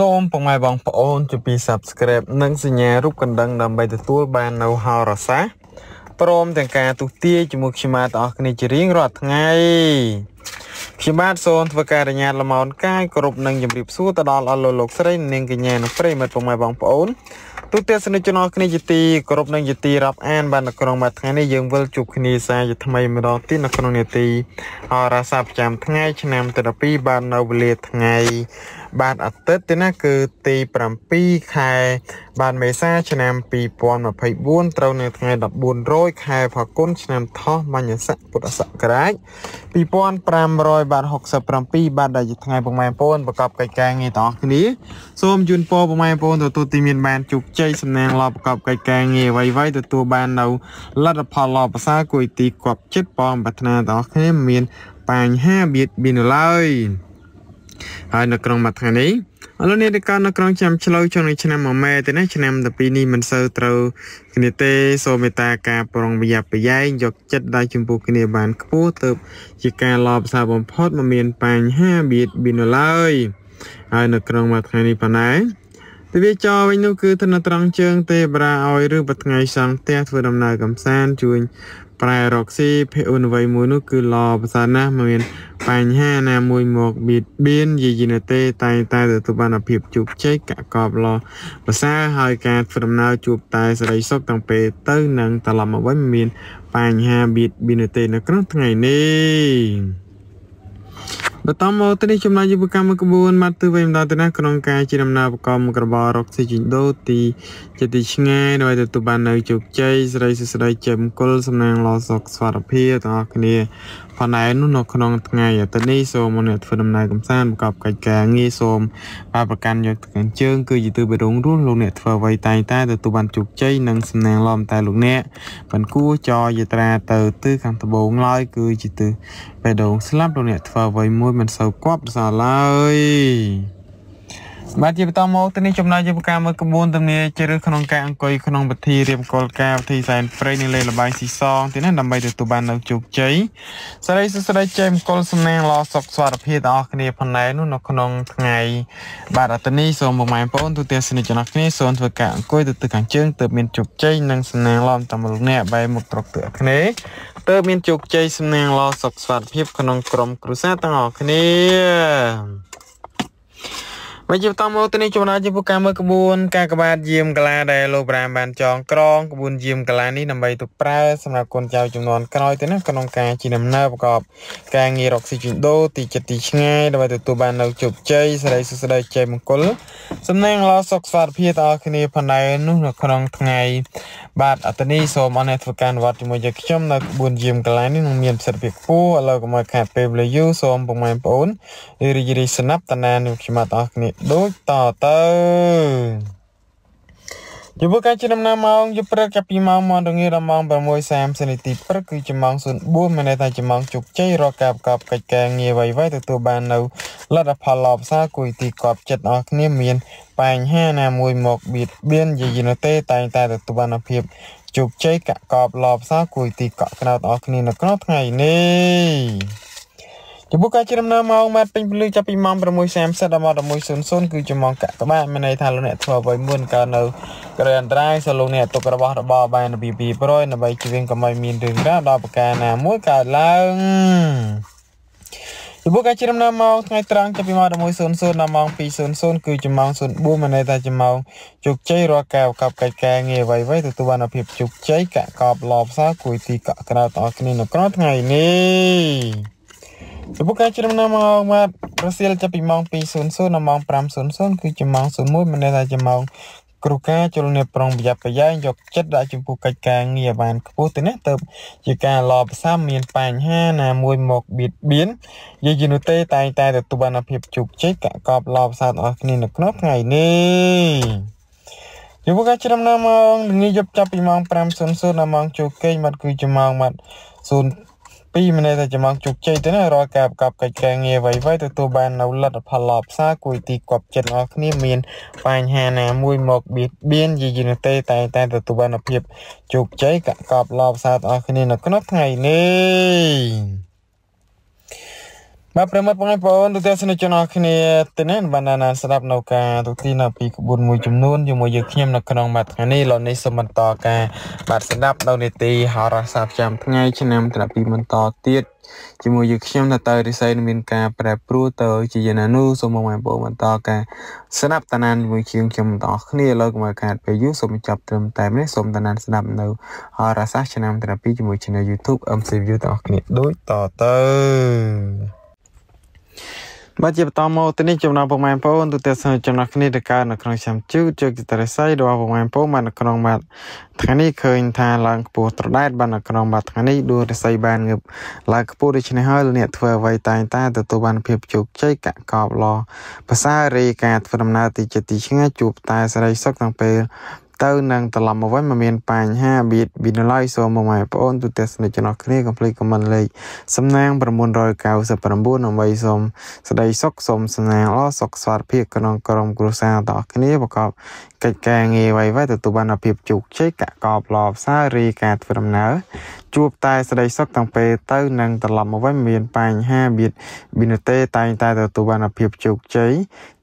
សូមពុកម៉ែបងប្អូនជួយពី Subscribe និងសញ្ញារូបកណ្ដឹងដើម្បីទទួលបាននៅហោរាសាស្ត្រព្រម ទាំងការទូទាយជាមួយខ្ញុំបាទទាំងអស់គ្នាជារៀងរាល់ថ្ងៃខ្ញុំបាទសូមធ្វើការរញ្ញាតលំអនកាយគ្រប់នឹងជម្រាបសួរទៅដល់អស់លោកលោកស្រីនិងកញ្ញានិងប្រិមិត្តពុកម៉ែបងប្អូនទូទាសនិច្ចជនអស់គ្នាជាទីគ្រប់នឹងជាទីរាប់អានបាននៅក្នុងមួយថ្ងៃនេះយើងវិលជួបគ្នាសាជាថ្មីម្ដងទៀតនៅក្នុងនេតិអរាសាប្រចាំថ្ងៃឆ្នាំទី12បាននៅវេលាថ្ងៃបាទអាទិត្យទេណាគឺទី7ខែបាទមេសាឆ្នាំ2024ត្រូវនៅ ថ្ងៃ14រោចខែផល្គុនឆ្នាំថោះមញ្ញស័កពុទ្ធសករាជ2500បាទ67បាទដែលជាថ្ងៃពុកម៉ែបងប្អូនប្រកបកិច្ចការងារទាំងអស់គ្នាសូមជូនពរពុកម៉ែបងប្អូនទទួលទីមានបានជោគជ័យសំណាងល្អប្រកបកិច្ចការងារអ្វីៗទទួលបាននៅលទ្ធផលល្អប្រសើរគួរទីគប់ចិត្តបងប្រាថ្នាទាំងអស់គ្នាមានបញ្ហាបៀតបៀនឡើយហើយនៅក្នុងមួយថ្ងៃនេះអលនេតកានៅក្នុងឆ្នាំឆ្លូវចុងនៃឆ្នាំមួយម៉ែទេណាឆ្នាំ12នេះមិនសូវត្រូវ គ្នាទេសូមមេត្តាការប្រុងប្រយ័ត្នប្រយែងយកចិត្តដៃចំពោះគ្នាបាន ខ្ពស់ទៅជាការឡបសារបំផុតមិនមានបញ្ហាបៀតបៀនឡើយហើយនៅក្នុងមួយថ្ងៃនេះប៉ុណ្ណាទវាចរវិញនោះគឺធនត្រង់ជើងទេបរាឲ្យឬបថ្ងៃសង់ផ្ទះធ្វើដំណើរកំសាន្តជួយប្រែរកស៊ីភាគអូនអ្វីមួយនោះគឺល្អប្រសើរណាស់មិនមានបញ្ហាណាមួយមកបៀតបៀនយាយីនៅទេតែតែទទួលបានអភិបជោគជ័យកកបល្អប្រសើរហើយការធ្វើដំណើរជួបតែសេរីសុខទាំងពេលទៅនឹងត្រឡប់មកវិញមានបញ្ហាបៀតបៀននៅទេនៅក្នុងថ្ងៃនេះបន្តមកទៅនេះចំណាយយុវកម្មក្បួនម៉ាត់ទិវិញម្ដងទៅណាក្នុងការជាដំណើរប្រកបក្របររកស៊ីជីដូទី ជាទីឆ្ងាយដើម្បីទទួលបាននៅជោគជ័យសេរីសុស្ដីជាមង្គលសំណាងល្អសុខសុខភាពទាំងអស់គ្នាផងដែរនោះនៅក្នុងថ្ងៃអាទិត្យនេះសូមមកអ្នកធ្វើដំណើរកំសាន្តប្រកបកិច្ចការងារសូមបានប្រកាន់យកទាំងជើងគឺជាទិវិរងរួមលោកអ្នកធ្វើអ្វីតែងតែទទួលបានជោគជ័យនិងសំណាងល្អតែលោកអ្នកមិនគួរចោយត្រាទៅទិសខាងត្បូងឡើយគឺជាទិសបេះដូងស្លាប់លោកអ្នកធ្វើអ្វីមួយមិនសូវគប់សារឡើយបាទជាបន្តមកទៅនេះចំណាយយុវការមើលក្បួនទំនាយជ្រើសក្នុងការអង្គុយក្នុងពិធីរៀបកលការពិធីសែនព្រេននៅលេខលបាយស៊ីសងទីនេះដើម្បីទទួលបាននៅជោគជ័យសរីសស្ដីចេមកុលសំណាងល្អសុខសុខភាពដល់អ្នកគ្នាផងដែរនោះនៅក្នុងថ្ងៃបាទអត្តនេះសូមបងប្អូនទូទាំងសនិច្ចជនគ្នាសូមធ្វើការអង្គុយទៅទិសខាងជើងទើបមានជោគជ័យនិងសំណាងល្អតាមលោកអ្នកបែរមុខត្រកទើអ្នកគ្នាទើបមានជោគជ័យសំណាងល្អសុខស្វត្ថិភាពក្នុងក្រុមគ្រួសារទាំងអស់គ្នាមកជាបន្តមកទៅនេះចំណាយចំពោះការមើលក្បួនការក្បាតយាមកលាដែលលោកប្រាមបានចងក្រងក្បួនយាមកលានេះដើម្បីទៅប្រើសម្រាប់កូនចៅចំនួនក្រោយទៅណាក្នុងការជាដំណើរប្រកបការងាររកស៊ីជួញដូរទីចិត្តទីឆ្ងាយដើម្បីទទួលបាននៅជោគជ័យសេរីសុខស្ដីជ័យមង្គលសំណាងល្អសុខសុខភាពដល់គ្នាផងដែរនោះនៅក្នុងថ្ងៃ បាទអត្តនេះសូមអរអ្នកធ្វើការអនុវត្តជាមួយយើងខ្ញុំនៅក្បួនយាមកលានេះនឹងមានប្រសិទ្ធភាពខ្ពស់ឥឡូវកុំឲ្យខាតពេលវេលាយូរសូមបងប្អូនបងប្អូនរីករាយស្នាប់តានានឹងខ្ញុំអត់អស់គ្នាដូចតទៅយប់កាជាដំណើរម៉ោងយប់ព្រឹកចាប់ពីម៉ោង1រងាដល់ម៉ោង6:30នាទីព្រឹកគឺជាម៉ោង04មានន័យថាជាម៉ោងជោគជ័យរកការប្រកបកិច្ចការងារໄວៗទទួលបាននៅលទ្ធផលល្អប្រសើរគួយទីកប់ចិត្តអស់គ្នាមានបញ្ហាណាមួយមកបៀតបៀនយាយនោះទេតែងតែទទួលបានភាពជោគជ័យកកបល្អប្រសើរគួយទីកក់ក្រោតអស់គ្នានៅក្នុងថ្ងៃនេះចំពោះការជ្រាមណែម៉ោងម៉ែពេញពលឺចាប់ពីម៉ោង6:30ដល់ម៉ោង11:00គឺជាម៉ោងកក្បាមានន័យថាលោកអ្នកធ្វើអ្វីមួយកើនៅក្រែអន្តរាយសូមលោកអ្នកទុករបស់របរបានពី200ដើម្បីជៀសវាងកុំឲ្យមានរឿងរ៉ាវដល់ប្រការណាមួយកើតឡើងចំពោះការជ្រាមណែម៉ោងថ្ងៃត្រង់ចាប់ពីម៉ោង11:00ដល់ម៉ោង2:00គឺជាម៉ោង04មានន័យថាជាម៉ោងជោគជ័យរាល់ការប្រកបកិច្ចការងារអ្វីៗទទួលបានភាពជោគជ័យកកបលផ្សារគួយទីកក់ក្រៅដល់គ្នានៅក្រៅថ្ងៃនេះសម្រាប់ការជ្រើសណាម៉ោងបាទរសៀលចាប់ពីម៉ោង2:00ដល់ម៉ោង5:00គឺជាម៉ោង01មិនដែលថាជាម៉ោងគ្រូការចូលនេះប្រុងប្រយ័ត្នប្រយែងយកចិត្តដាក់ចំពោះកិច្ចការងារបានខ្ពស់ទៅណាទៅជាការឡបសាមានបញ្ហាណាមួយមកបៀតបៀននិយាយជានោះទេតែតែទទួលបានភាពជោគជ័យកកបឡបសាទាំងអស់គ្នានៅក្នុងថ្ងៃនេះយុវការឆ្នាំណាម៉ោងនេះយប់ចាប់ពីម៉ោង5:00ដល់ម៉ោងចូលគេងមកគឺជាម៉ោងមក0 2មានន័យថាចំណងជោគជ័យទៅណារាល់ការប្រកបកិច្ចការងារអ្វីៗទទួលបាននៅលទ្ធផលល្អផ្សារគួយទីគប់ចិត្តរបស់គ្នាមានបញ្ហាណាមួយមកបៀតបៀនយីយីនោះទេតែតែទទួលបានភាពជោគជ័យកកបល្អផ្សាររបស់គ្នានៅក្នុងថ្ងៃនេះបាទប្រិមត្តបងប្អូនទូទាំងសនិកជនអរគ្នាទីនេះបានណានស្ដាប់នៅការទូទីនៅពីក្បួនមួយចំនួនជាមួយយើងខ្ញុំនៅក្នុងមួយថ្ងៃនេះលោកនេះសូមបន្តការ បាទស្ដាប់នៅនីតិហោរាសាស្ត្រប្រចាំថ្ងៃឆ្នាំត្រាពីបន្តទៀតជាមួយយើងខ្ញុំនៅតើរិស័យមានការប្រែប្រួលទៅជាយ៉ាងណានោះសូមបងប្អូនបន្តការស្ដាប់តាណានជាមួយជាងខ្ញុំបងប្អូនគ្នាលើកុំខាតពេលយូរសូមចាប់ត្រឹមតែនេះសូមតាណានស្ដាប់នៅហោរាសាស្ត្រឆ្នាំត្រាពីជាមួយ Channel YouTube MCV បងប្អូនគ្នាដូចតទៅបាទជាបន្តមកទីនេះចំណងពុកម៉ែបងប្អូនទូទាំងសង្គមចំណងគ្នាទៅកើតនៅក្នុងឆ្នាំជឺជួយគិតរិស័យរបស់ពុកម៉ែបងប្អូនបាននៅក្នុងបាទថ្ងៃនេះឃើញថាឡើងខ្ពស់ត្រដែតបាននៅក្នុងបាទថ្ងៃនេះដួលរិស័យបានងើបឡើងខ្ពស់ដូច្នេះហើយលោកអ្នកធ្វើអ្វីតែងតែទទួលបានភាពជោគជ័យកកបលប្រសើររីការធ្វើដំណើរទីចិត្តទីឆ្ងាយជួបតែសេរីសុខតាំងពេលទៅនឹងត្រឡប់មកវិញមិនមានបញ្ហាបៀតបៀនឡើយសូមមកម៉ែបងប្អូនទូទេសនិកជនអស់គ្នាកុំភ្លេចខមមិនលេខសំណាង999ដើម្បីសូមស្ដីសុខសូមសំណាងល្អសុខសុខភាពក្នុងក្រុមគ្រួសារទាំងអស់គ្នាប្រកបកិច្ចការងារໄວៗទទួលបានភាពជោគជ័យកកបល្អផ្សាររីការធ្វើដំណើរជួបតែ ស្ដីសុខតាំងពេលទៅនឹងត្រឡប់មកវិញមានបញ្ហាបៀតបៀនទេតែងតែទទួលបានភាពជោគជ័យ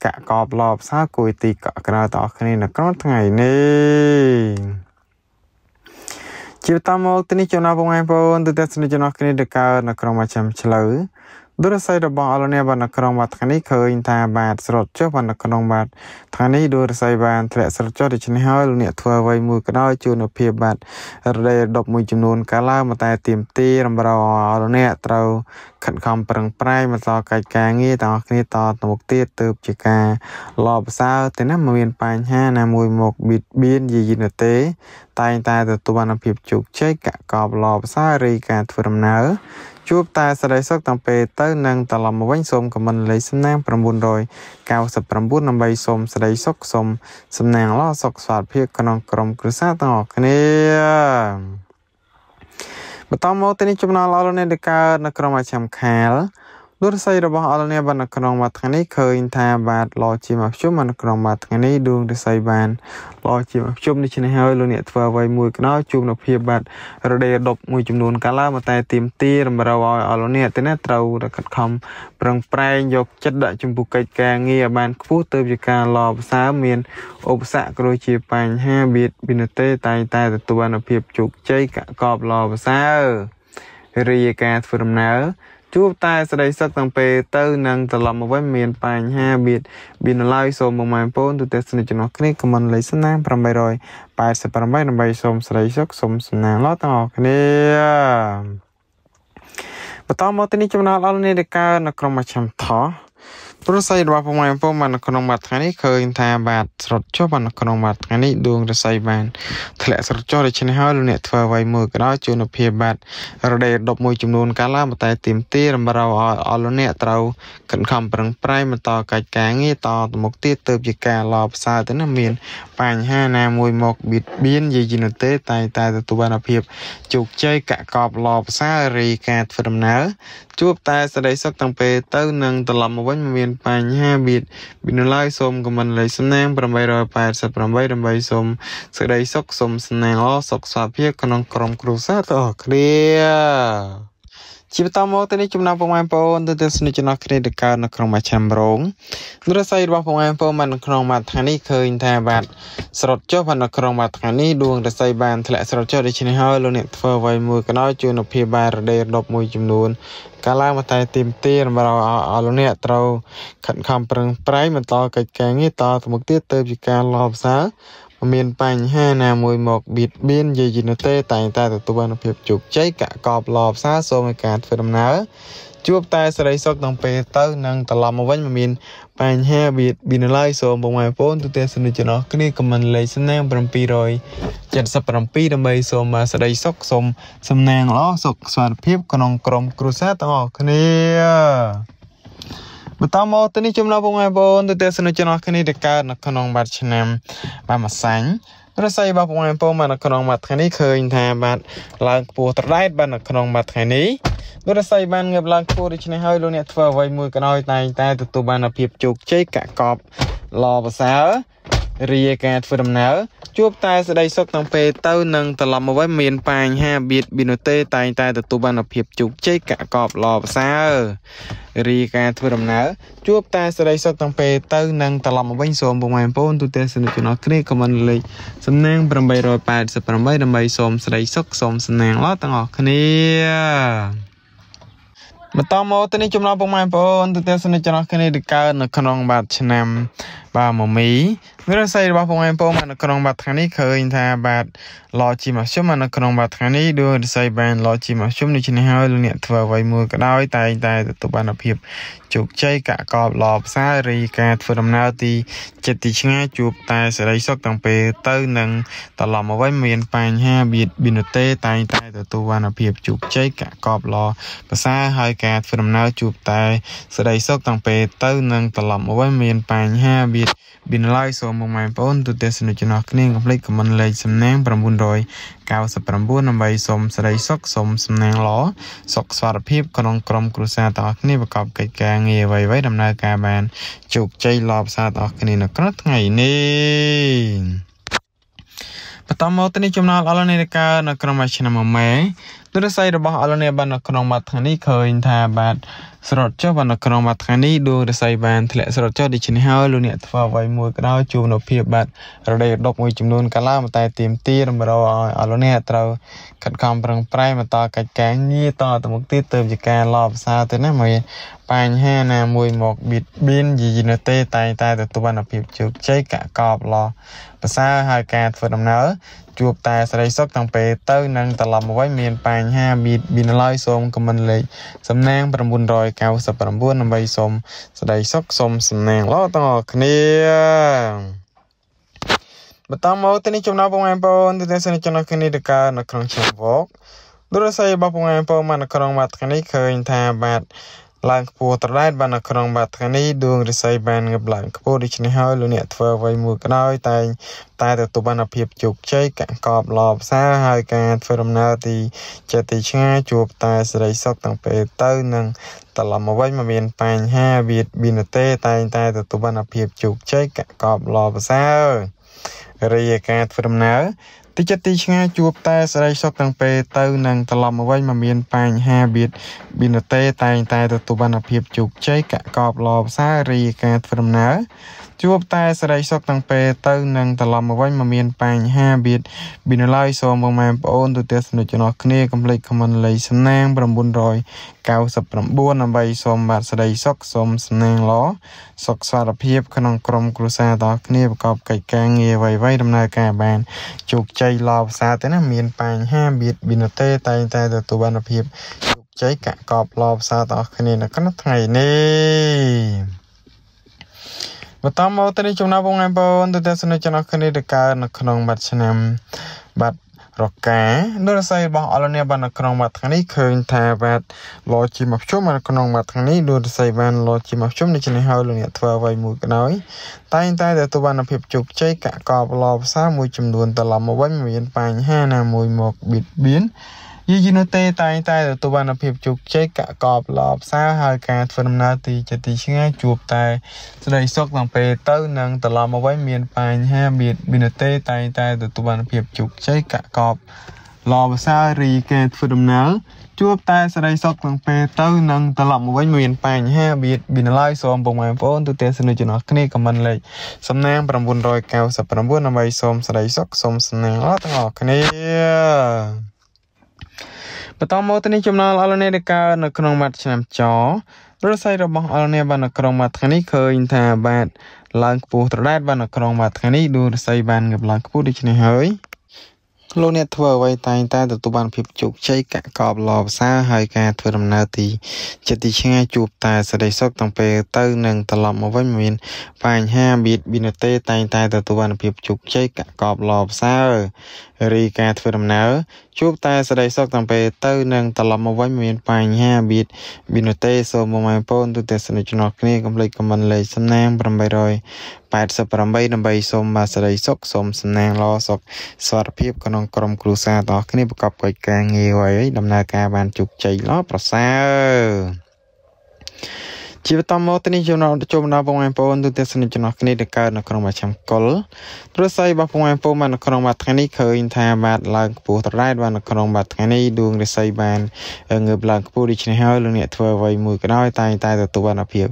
កកបឡបសាគួយទីកក់ក្រៅតអស់គ្នានៅក្នុងថ្ងៃនេះជាតាមមកទីនេះចំណោមបងប្អូនទូទាំងស្នេហ៍ជនអស់គ្នាដែលកើតនៅក្នុងមួយឆ្នាំឆ្លូវដោយរស័យរបស់អលនីវណ្ណក្រុងវត្តនេះឃើញថាបាទស្រុតចុះវណ្ណក្រុងបាទថ្ងៃនេះដោយរស័យបានធ្លាក់ស្រុតចុះដូច្នេះហើយលោកអ្នកធ្វើអ្វីមួយក៏ដោយជួនភាពបាទរដេដប់មួយចំនួនកាលឡើងតែទៀមទីរំរោអលនីត្រូវខិតខំប្រឹងប្រែងបន្តកិច្ចការងារទាំងអស់គ្នាតទៅមុខទៀតទើបជាការលបសើរទៅណាមានបញ្ហាណាមួយមកបៀតបៀនយាយីណទេតែងតែទទួលបានភាពជោគជ័យកកបលបសើររីការធ្វើដំណើរជួបតែសេរីសុខតាំងពេលទៅនឹងត្រឡប់មកវិញសូមខមមិនលេខសំណាង999ដើម្បីសូមសេរីសុខសូមសំណាងល្អសុខសុខភាពក្នុងក្រុមគ្រួសារទាំងអស់គ្នាបន្តមកទីនេះចំណងល្អលោកអ្នកដែលកើតនៅក្រុមអាចាំខាលលរស័យរបស់អលនីបានក្នុងមួយថ្ងៃនេះឃើញថាបាទលោជាមកខ្ញុំបានក្នុងមួយថ្ងៃនេះដួងរស័យបានលោជាមកខ្ញុំដូច្នេះហើយលោកអ្នកធ្វើអ្វីមួយកណោជួបនៅភាពបាទរដេដប់មួយចំនួនកាលាមកតែទៀមទីរំរើឲ្យអលនីទៅណាត្រូវតែខិតខំប្រឹងប្រែងយកចិត្តដាក់ចំពោះកិច្ចការងារឲ្យបានខ្ពស់ទៅជាការលោប្រសើរមានឧបសគ្គក៏ដូចជាបញ្ហាបៀតបៀនទេតែងតែទទួលអនុភាពជោគជ័យកកបលោប្រសើររាយការធ្វើដំណើរជួបតែសេរីសុខទាំងពេលទៅនឹងត្រឡប់មកវិញមានបញ្ហាបៀតបៀនឡើយសូមមកម៉ែបងទូទេសនិកជំនាស់គ្នាខមមិនលេខស្នាម888ដើម្បីសូមសេរីសុខសូមស្នាមឡតទាំងអស់គ្នាបន្តមកទីនេះចំណោទអរលោកអ្នកដែលកើនៅក្រុមអាចាំថោះព្រោះស័យរបស់ពុកម៉ែឪពុកបានក្នុងមួយថ្ងៃនេះឃើញថាបាទស្រុតចុះបានក្នុងមួយថ្ងៃនេះដួងរស័យបានធ្លាក់ស្រុតចុះដូច្នេះហើយលោកអ្នកធ្វើអ្វីមួយក៏ដោយជួនភាពបាទរដេដប់មួយចំនួនកាលាតែទៀមទារំរោអស់លោកអ្នកត្រូវខិតខំប្រឹងប្រែងបន្តកិច្ចការងារតទៅមុខទៀតទើបជាការឡោផ្សារទៅណាមានបញ្ហាណាមួយមកបៀតបៀនយាយនោះទេតែតែទទួលបានភាពជោគជ័យកកបឡោផ្សាររីការធ្វើដំណើរជួប តែសេរីសុខតាំងពេលទៅនឹងត្រឡប់មកវិញមានបញ្ហាបៀតពីនៅឡើយសូមខមមិនលេខសំណាង888ដើម្បីសូមសេចក្តីសុខសូមសំណាងល្អសុខសុភាពក្នុងក្រុមគ្រួសារទាំងអស់គ្នាជាបន្តមកទៅនេះចំណងពុកម៉ែបងប្អូនទៅទស្សនិកជនគ្នាទៅកើតនៅក្នុងមួយឆ្នាំរងរស័យរបស់ពុកម៉ែបងប្អូននៅក្នុងមួយថ្ងៃនេះឃើញថាបាទស្រុតចុះនៅក្នុងមួយថ្ងៃនេះដួងរស័យបានធ្លាក់ស្រុតចុះដូច្នេះហើយលោកអ្នកធ្វើអ្វីមួយកណ្ដោយជួយនៅភីបានរដេរដប់មួយចំនួនកាលឡើងមកតែទីមទីរំរោអលោកអ្នកត្រូវខិតខំប្រឹងប្រែងបន្តកិច្ចការងារតទៅមុខទៀតទៅជាការលោបសារគ្មានបញ្ហាណាមួយមកបៀតបៀនយាយីនោះទេ តែងតែទទួលបានភាពជោគជ័យកកបលផ្សារសូមឲ្យការធ្វើដំណើរជួបតែសេរីសុខទាំងពេលទៅនិងត្រឡប់មកវិញមិនមានបញ្ហាបៀតបៀនឡើយសូមបងប្អូនទូទាំងសនុជនអស់គ្នាខមមិនលេខស្នាម777ដើម្បីសូមមកសេរី សុខសូមសំណាងល្អសុខសុខភាពក្នុងក្រុមគ្រួសារទាំងអស់គ្នាបន្តមកទៅនេះចំណោមបងប្អូនទៅទេសនុជនអស់គ្នាដែលកើតនៅក្នុងបាត់ឆ្នាំបាទមួយសាញ់រស័យរបស់បងប្អូនមកនៅក្នុងមួយថ្ងៃនេះឃើញ ថា បាទឡើងខ្ពស់ត្រដែតបាទនៅក្នុងមួយថ្ងៃនេះលោករស័យបានងើបឡើងខ្ពស់ដូច្នេះហើយលោកអ្នកធ្វើអ្វីមួយក៏ដោយតែងតែទទួលបានភាពជោគជ័យកកបល្អប្រសើររាយការធ្វើដំណើរជួបតែសេចក្តីសុខតាំងពេលទៅនឹងត្រឡប់មកវិញមានបញ្ហាបៀតបៀននោះទេ តែងតែទទួលបានភាពជោគជ័យកកបល្អប្រសើររីការធ្វើដំណើរជួបតែសេចក្តីសុខតាំងពេលទៅនឹងត្រឡប់មកវិញសូមបងប្អូនបងប្អូនទូទាំងសនិទ្ធជនអស់គ្នាខមមិនលេខសំណាង888ដើម្បីសូមសេចក្តីសុខសូមសំណាងល្អទាំងអស់គ្នាបន្តមកទៅនេះចំណងបងប្អូនទូទាំងសនិទ្ធជនអស់គ្នាដែលកើតនៅក្នុងបាទឆ្នាំបាទមមីវារស័យរបស់បងឯងបងមកនៅក្នុងបាត់ថ្ងៃនេះឃើញ ថាបាទ log ជាមធ្យមមកនៅក្នុងបាត់ថ្ងៃនេះដូចរស័យបាន log ជាមធ្យមដូច្នេះហើយលោកអ្នកធ្វើអ្វីមួយក៏ដោយតែងតែទទួលបានភាពជោគជ័យកកកបលផ្សាររីការធ្វើដំណើរទីចិត្តទីឆ្ងាយជួបតែសេរីសុខតាំងពេលទៅនឹងត្រឡប់មកវិញមានបញ្ហាបៀតបៀនទេតែងតែ ទទួលបានភាពជោគជ័យកកកបលផ្សារហើយការធ្វើដំណើរជួបតែសេរីសុខតាំងពេលទៅនឹងត្រឡប់មកវិញមានបញ្ហាបៀតបៀនឡើយសូមងបងប្អូនបងប្អូនទូទស្សនិកជនអស់គ្នាកុំភ្លេចខមមិនលេខសំណាង999ដើម្បីសូមសេរីសុខសូមសំណាងល្អសុខសុខភាពក្នុងក្រុមគ្រួសារទាំងអស់គ្នាប្រកបកិច្ចការងារអ្វីៗដំណើរការបានជោគជ័យល្អប្រសើរទាំងអស់គ្នានៅក្នុងថ្ងៃនេះបន្តមកទៅនេះចំណាល់អលនេរការនៅក្នុងមួយឆ្នាំមួយម៉ែទរស័យរបស់អលនីបាននៅក្នុងមួយថ្ងៃនេះឃើញថាបាទស្រោតចុះបាននៅក្នុងមួយថ្ងៃនេះដួងរស័យបានធ្លាក់ស្រោតចុះដូច្នេះហើយលោកអ្នកធ្វើអ្វីមួយក៏ដោយជួបនៅភាពបាទរដីដប់មួយចំនួនកាលាតែទៀមទីរំរោឲ្យអលនីត្រូវខិតខំប្រឹងប្រែងបន្តកិច្ចការងារតទៅមុខទៀតទៅជាការឡបផ្សារទៅណាមើលបញ្ហាណាមួយ មកបៀតបៀនយីនៅទេ តែតែទទួលបានភាពជោគជ័យកកបឡប្រសើរហើយការធ្វើដំណើរជួបតែសេរីសុខតាំងពេលទៅនឹងត្រឡប់មកវិញមានបញ្ហាមានមានឡើយសូមខមមិនលេខសំណាង999ដើម្បីសូមសេរីសុខសូមសំណាងល្អទាំងអស់គ្នាបន្តមកទៅនេះចំណោមបងប្អូនទៅទេសនិកជនគ្នាទៅកើនៅក្នុងឆ្នាំវកដូចរស័យរបស់បងប្អូនមកនៅក្នុងវត្តថ្ងៃនេះឃើញថាបាទឡើងខ្ពស់ត្រដែតបាននៅក្នុងបាត់ថ្ងៃនេះដួងរិស័យបានងើបឡើងខ្ពស់ដូច្នេះហើយលោកអ្នកធ្វើអ្វីមួយក៏ដោយតែងតែទទួលបានភាពជោគជ័យកាក់កបល្អប្រសើរហើយការធ្វើដំណើរទីចេះទីឆ្ងាយជួបតែសេរីសុខទាំងពេលទៅនិងត្រឡប់មកវិញមកមានបញ្ហាវិបិនទេ តែងតែទទួលបានភាពជោគជ័យកាក់កបល្អប្រសើររីឯការធ្វើដំណើរទីចិត្តទីឆ្ងាយជួបតែសេរីសុខទាំងពេលទៅនឹងត្រឡប់មកវិញមកមានបញ្ហាបៀតបៀនតេតែងតែទទួលបានភាពជោគជ័យកកបលផ្សារីការធ្វើដំណើរជួបតែសេរីសុខទាំងពេលទៅនឹងត្រឡប់មកវិញមកមានបញ្ហាបៀតបៀនឡើយសូមបងម៉ែបងប្អូនទូទាំងសនុជនអស់គ្នាកុំភ្លេច comment លេខសំណាង999ដើម្បីសូមបាទសេរីសុខសូមសំណាងល្អសុខសារភាពក្នុងក្រុមគ្រួសារទាំងគ្នាប្រកបកិច្ចការងារអ្វីៗដំណើរការបានជោគជ័យល្អប្រសើរទេណាមានបញ្ហាបៀតបៀនទេតែងតែទទួលបានភាពជោគជ័យកកបល្អប្រសើរទាំងគ្នានៅក្នុងថ្ងៃនេះបន្តមកទៅនេះចំណាប់បងឯងបងទៅទស្សនិកជនអស់គ្នាទៅកើនៅក្នុងបាត់ឆ្នាំបាត់រកានរស័យរបស់អលនីបាននៅក្នុងមួយថ្ងៃនេះឃើញថាបាទលោជាមួយខ្ញុំនៅក្នុងមួយថ្ងៃនេះនរស័យបានលោជាមួយខ្ញុំដូច្នេះហើយលោកអ្នកធ្វើអ្វីមួយក៏ដោយ តែងតែទទួលបានភាពជោគជ័យកកបលោភាសាមួយចំនួនត្រឡប់មកវិញមានបញ្ហាណាមួយមកបៀតបៀនយាយនោះទេតែងតែទទួលបានភាពជោគជ័យកាក់កបល្អផ្សារហើយការធ្វើដំណើរទីចិត្តទីឆ្ងាយជួបតែស្ដីសុខទាំងពេលទៅនិងត្រឡប់មកវិញមានបញ្ហាមានមាននោះទេតែងតែទទួលបានភាពជោគជ័យកាក់កបល្អប្រសើររីការធ្វើដំណើរជួបតែសេរីសុខក្នុងពេលទៅនឹងត្រឡប់មកវិញមានបញ្ហាបៀតបៀនឡើយសូមបងប្អូនទូទាំងសនុជនអស់គ្នាខមមិនលេខសំណាង999ដើម្បីសូមសេរីសុខសូមសំណាងអស់ទាំងអស់គ្នាបន្តមកទៅនេះចំណងអលនីដែលកើតនៅក្នុងមាត់ឆ្នាំចរស័យរបស់អលនីបាននៅក្នុងមាត់ថ្ងៃនេះឃើញថាបាទឡើងខ្ពស់ត្រដែតបាននៅក្នុងមាត់ថ្ងៃនេះដួលរស័យបានកម្លាំងខ្ពស់ដូច្នេះហើយលោកអ្នកធ្វើអ្វីតែងតែទទួលបានភាពជោគជ័យកកបលភាសាហើយការធ្វើដំណើរទីចិត្តទីឆ្ងាយជួបតែសេចក្តីសុខតាំងពេលទៅនឹងត្រឡប់មកវិញមានបញ្ហាបៀតបៀនទេតែងតែទទួលបានភាពជោគជ័យកកបលភាសារីការធ្វើដំណើរជួបតែសេចក្តីសុខតាំងពេលទៅនឹងត្រឡប់មកវិញមានបញ្ហាបៀតបៀនទេសូមមកម៉ែបងប្អូនទូទេសនិកជនគ្នាកុំលេចខមមិនលេខសំណាង888ដើម្បីសូមបាទសេចក្តីសុខសូមសំណាងល្អសុខសុខភាពក្នុងក្រុមគ្រួសារទាំងអស់គ្នាប្រកបកិច្ចការងារហើយដំណើរការបានជោគជ័យល្អប្រសើរជាបន្តមកទៅនេះយើងនាំចូលបណ្ដាបងប្អូនទូទាំងសនិទ្ធជនគ្នាដែលកើតនៅក្នុងមួយឆ្នាំកុលទ្រឹស្ដីរបស់បងប្អូនបាននៅក្នុងមួយថ្ងៃនេះឃើញថាបាទឡើងខ្ពស់ត្រដែតបាននៅក្នុងមួយថ្ងៃនេះដួងរិស័យបានងើបឡើងខ្ពស់ដូច្នេះហើយលោកអ្នកធ្វើអ្វីមួយក៏ដោយតែងតែទទួលបានភាព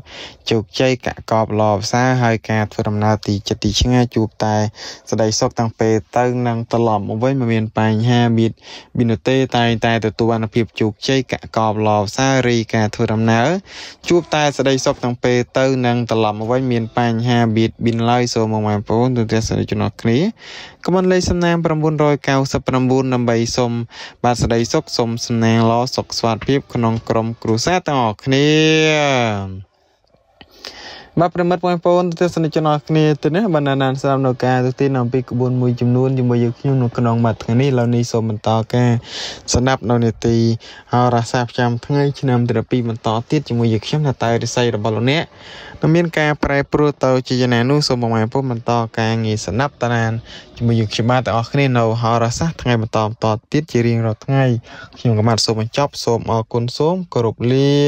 ជោគជ័យកកបល្អភាសាហើយការធ្វើដំណើរទីចិត្តទីឆ្ងាយជួបតែសេចក្តីសុខតាំងពេលទៅនឹងត្រឡប់មកវិញមិនមានបញ្ហាមានមានទេតែងតែទទួលបានភាពជោគជ័យកកបល្អភាសារីការធ្វើដំណើរជួបតែក្តីសុខទាំងពេលទៅនិងត្រឡប់មកវិញមានបញ្ហាបៀតបៀនឡើយសូមមកបងប្អូនទូទាំងសេរីជំនាស់គ្នាកុំលេខសំណាម999ដើម្បីសូមបាទសេរីសុខសូមសំណាងល្អសុខស្វាស្ភាពក្នុងក្រុមគ្រួសារទាំងអស់គ្នាបាទប្រិមិត្តបងប្អូនទស្សនិកជនអរគ្នាទីនេះបានណានស្ដាប់នៅការទូទានអំពីក្បួនមួយចំនួនជាមួយយើងខ្ញុំនៅក្នុងមួយថ្ងៃនេះឥឡូវនេះសូមបន្តការស្ដាប់នៅនេតិហោរាសាស្ត្រប្រចាំថ្ងៃឆ្នាំទី2បន្តទៀតជាមួយយើងខ្ញុំថាតើរិស័យរបស់លោកអ្នកនឹងមានការប្រែប្រួលទៅជាយ៉ាងណានោះសូមបងប្អូនបន្តការងារស្ដាប់តារានជាមួយយើងខ្ញុំបាទទាំងអស់គ្នានៅហោរាសាស្ត្រថ្ងៃបន្តបន្តទៀតជារៀងរាល់ថ្ងៃខ្ញុំក៏បានសូមបញ្ចប់សូមអរគុណសូមគោរពលា